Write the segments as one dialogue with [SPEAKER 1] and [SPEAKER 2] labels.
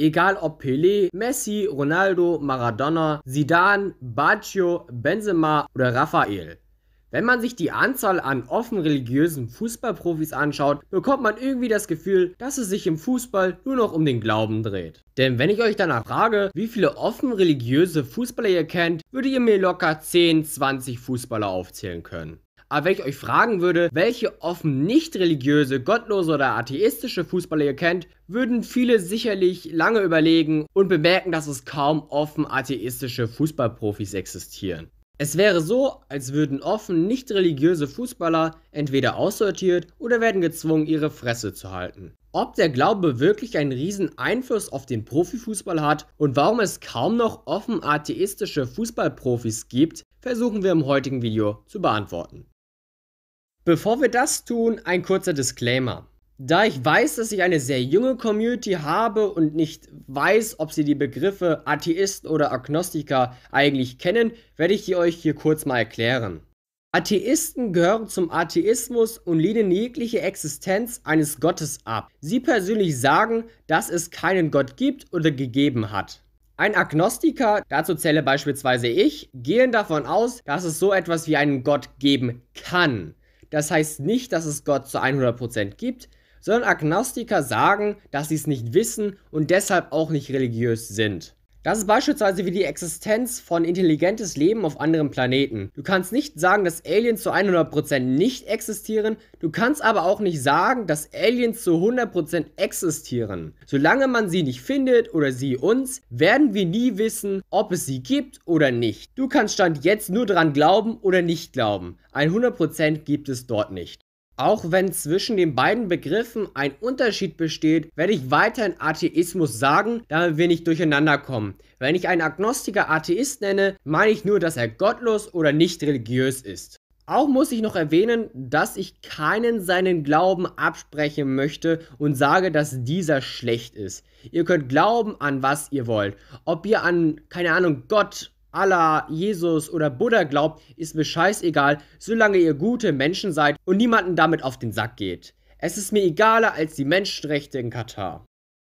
[SPEAKER 1] Egal ob Pelé, Messi, Ronaldo, Maradona, Zidane, Baccio, Benzema oder Raphael. Wenn man sich die Anzahl an offen religiösen Fußballprofis anschaut, bekommt man irgendwie das Gefühl, dass es sich im Fußball nur noch um den Glauben dreht. Denn wenn ich euch danach frage, wie viele offen religiöse Fußballer ihr kennt, würdet ihr mir locker 10, 20 Fußballer aufzählen können. Aber wenn ich euch fragen würde, welche offen nicht religiöse, gottlose oder atheistische Fußballer ihr kennt, würden viele sicherlich lange überlegen und bemerken, dass es kaum offen atheistische Fußballprofis existieren. Es wäre so, als würden offen nicht religiöse Fußballer entweder aussortiert oder werden gezwungen, ihre Fresse zu halten. Ob der Glaube wirklich einen riesen Einfluss auf den Profifußball hat und warum es kaum noch offen atheistische Fußballprofis gibt, versuchen wir im heutigen Video zu beantworten. Bevor wir das tun, ein kurzer Disclaimer. Da ich weiß, dass ich eine sehr junge Community habe und nicht weiß, ob sie die Begriffe Atheist oder Agnostiker eigentlich kennen, werde ich die euch hier kurz mal erklären. Atheisten gehören zum Atheismus und lehnen jegliche Existenz eines Gottes ab. Sie persönlich sagen, dass es keinen Gott gibt oder gegeben hat. Ein Agnostiker, dazu zähle beispielsweise ich, gehen davon aus, dass es so etwas wie einen Gott geben kann. Das heißt nicht, dass es Gott zu 100% gibt, sondern Agnostiker sagen, dass sie es nicht wissen und deshalb auch nicht religiös sind. Das ist beispielsweise wie die Existenz von intelligentes Leben auf anderen Planeten. Du kannst nicht sagen, dass Aliens zu 100% nicht existieren, du kannst aber auch nicht sagen, dass Aliens zu 100% existieren. Solange man sie nicht findet oder sie uns, werden wir nie wissen, ob es sie gibt oder nicht. Du kannst Stand jetzt nur dran glauben oder nicht glauben. 100% gibt es dort nicht. Auch wenn zwischen den beiden Begriffen ein Unterschied besteht, werde ich weiterhin Atheismus sagen, damit wir nicht durcheinander kommen. Wenn ich einen Agnostiker Atheist nenne, meine ich nur, dass er gottlos oder nicht religiös ist. Auch muss ich noch erwähnen, dass ich keinen seinen Glauben absprechen möchte und sage, dass dieser schlecht ist. Ihr könnt glauben an was ihr wollt. Ob ihr an, keine Ahnung, Gott Allah, Jesus oder Buddha glaubt, ist mir scheißegal, solange ihr gute Menschen seid und niemanden damit auf den Sack geht. Es ist mir egaler als die Menschenrechte in Katar.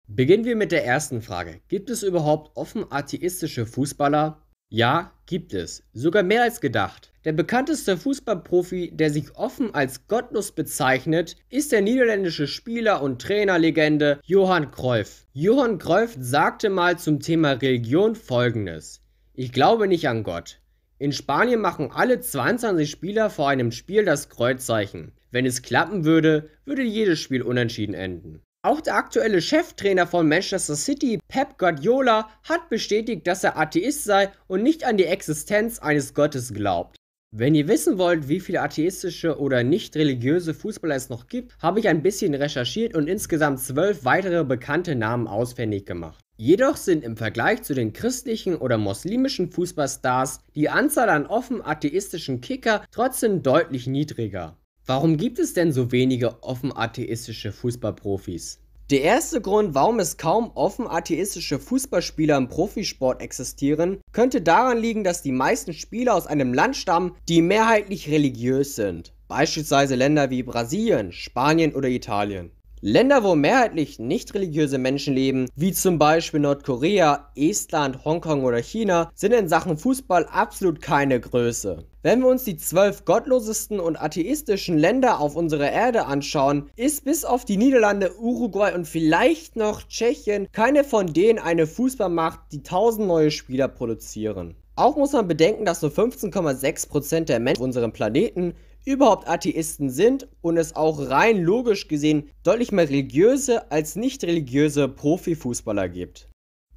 [SPEAKER 1] Beginnen wir mit der ersten Frage. Gibt es überhaupt offen atheistische Fußballer? Ja, gibt es. Sogar mehr als gedacht. Der bekannteste Fußballprofi, der sich offen als gottlos bezeichnet, ist der niederländische Spieler und Trainerlegende Johan Cruyff. Johan Cruyff sagte mal zum Thema Religion folgendes. Ich glaube nicht an Gott. In Spanien machen alle 22 Spieler vor einem Spiel das Kreuzzeichen. Wenn es klappen würde, würde jedes Spiel unentschieden enden. Auch der aktuelle Cheftrainer von Manchester City, Pep Guardiola, hat bestätigt, dass er Atheist sei und nicht an die Existenz eines Gottes glaubt. Wenn ihr wissen wollt, wie viele atheistische oder nicht religiöse Fußballer es noch gibt, habe ich ein bisschen recherchiert und insgesamt zwölf weitere bekannte Namen ausfindig gemacht. Jedoch sind im Vergleich zu den christlichen oder moslemischen Fußballstars die Anzahl an offen atheistischen Kicker trotzdem deutlich niedriger. Warum gibt es denn so wenige offen atheistische Fußballprofis? Der erste Grund, warum es kaum offen atheistische Fußballspieler im Profisport existieren, könnte daran liegen, dass die meisten Spieler aus einem Land stammen, die mehrheitlich religiös sind, beispielsweise Länder wie Brasilien, Spanien oder Italien. Länder, wo mehrheitlich nicht religiöse Menschen leben, wie zum Beispiel Nordkorea, Estland, Hongkong oder China, sind in Sachen Fußball absolut keine Größe. Wenn wir uns die zwölf gottlosesten und atheistischen Länder auf unserer Erde anschauen, ist bis auf die Niederlande, Uruguay und vielleicht noch Tschechien keine von denen eine Fußballmacht, die tausend neue Spieler produzieren. Auch muss man bedenken, dass nur 15,6% der Menschen auf unserem Planeten überhaupt Atheisten sind und es auch rein logisch gesehen deutlich mehr religiöse als nicht religiöse Profifußballer gibt.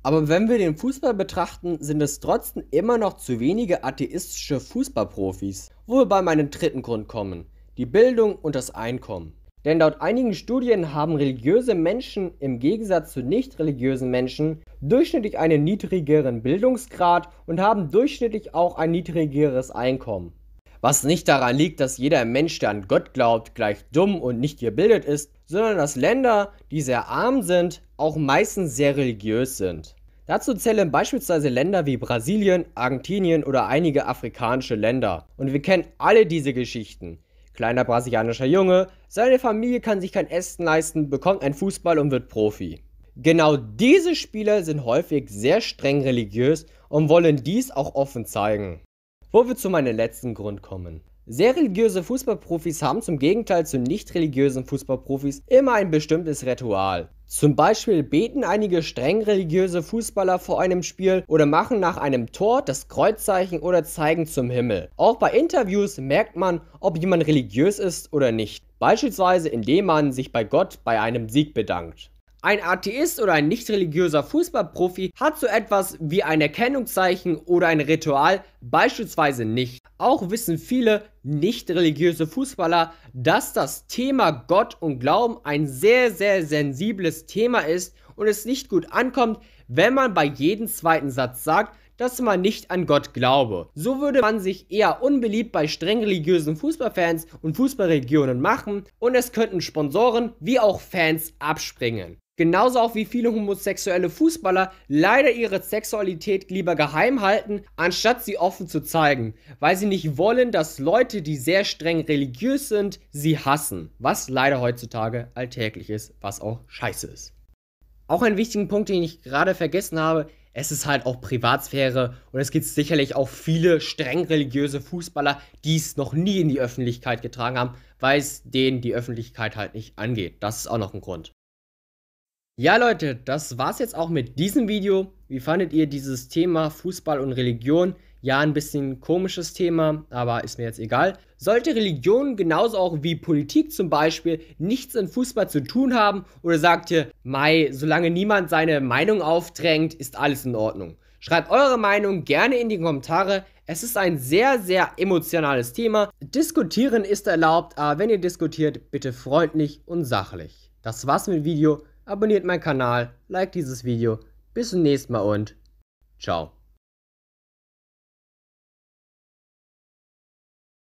[SPEAKER 1] Aber wenn wir den Fußball betrachten, sind es trotzdem immer noch zu wenige atheistische Fußballprofis, wo wir bei meinem dritten Grund kommen, die Bildung und das Einkommen. Denn laut einigen Studien haben religiöse Menschen im Gegensatz zu nicht religiösen Menschen durchschnittlich einen niedrigeren Bildungsgrad und haben durchschnittlich auch ein niedrigeres Einkommen was nicht daran liegt, dass jeder Mensch, der an Gott glaubt, gleich dumm und nicht gebildet ist, sondern dass Länder, die sehr arm sind, auch meistens sehr religiös sind. Dazu zählen beispielsweise Länder wie Brasilien, Argentinien oder einige afrikanische Länder. Und wir kennen alle diese Geschichten. Kleiner brasilianischer Junge, seine Familie kann sich kein Essen leisten, bekommt einen Fußball und wird Profi. Genau diese Spieler sind häufig sehr streng religiös und wollen dies auch offen zeigen. Wo wir zu meinem letzten Grund kommen. Sehr religiöse Fußballprofis haben zum Gegenteil zu nicht religiösen Fußballprofis immer ein bestimmtes Ritual. Zum Beispiel beten einige streng religiöse Fußballer vor einem Spiel oder machen nach einem Tor das Kreuzzeichen oder zeigen zum Himmel. Auch bei Interviews merkt man, ob jemand religiös ist oder nicht. Beispielsweise indem man sich bei Gott bei einem Sieg bedankt. Ein Atheist oder ein nicht religiöser Fußballprofi hat so etwas wie ein Erkennungszeichen oder ein Ritual beispielsweise nicht. Auch wissen viele nicht religiöse Fußballer, dass das Thema Gott und Glauben ein sehr, sehr sensibles Thema ist und es nicht gut ankommt, wenn man bei jedem zweiten Satz sagt, dass man nicht an Gott glaube. So würde man sich eher unbeliebt bei streng religiösen Fußballfans und Fußballregionen machen und es könnten Sponsoren wie auch Fans abspringen. Genauso auch wie viele homosexuelle Fußballer leider ihre Sexualität lieber geheim halten, anstatt sie offen zu zeigen, weil sie nicht wollen, dass Leute, die sehr streng religiös sind, sie hassen, was leider heutzutage alltäglich ist, was auch scheiße ist. Auch einen wichtigen Punkt, den ich gerade vergessen habe, es ist halt auch Privatsphäre und es gibt sicherlich auch viele streng religiöse Fußballer, die es noch nie in die Öffentlichkeit getragen haben, weil es denen die Öffentlichkeit halt nicht angeht. Das ist auch noch ein Grund. Ja Leute, das war's jetzt auch mit diesem Video. Wie fandet ihr dieses Thema Fußball und Religion? Ja, ein bisschen komisches Thema, aber ist mir jetzt egal. Sollte Religion genauso auch wie Politik zum Beispiel nichts in Fußball zu tun haben oder sagt ihr, Mai, solange niemand seine Meinung aufdrängt, ist alles in Ordnung? Schreibt eure Meinung gerne in die Kommentare. Es ist ein sehr, sehr emotionales Thema. Diskutieren ist erlaubt, aber wenn ihr diskutiert, bitte freundlich und sachlich. Das war's mit dem Video abonniert meinen Kanal, liked dieses Video. Bis zum nächsten Mal und ciao.